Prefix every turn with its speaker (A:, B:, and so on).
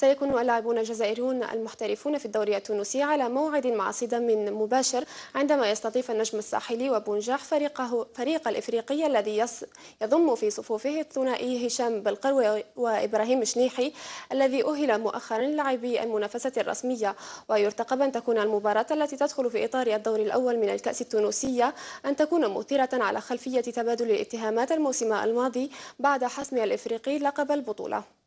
A: سيكون اللاعبون الجزائريون المحترفون في الدوري التونسي على موعد مع صدام مباشر عندما يستضيف النجم الساحلي وبونجاح فريقه فريق الإفريقي الذي يضم في صفوفه الثنائي هشام بالقروي وإبراهيم شنيحي الذي أهل مؤخرا لاعبي المنافسة الرسمية ويرتقب أن تكون المباراة التي تدخل في إطار الدور الأول من الكأس التونسية أن تكون مثيرة على خلفية تبادل الاتهامات الموسم الماضي بعد حسم الإفريقي لقب البطولة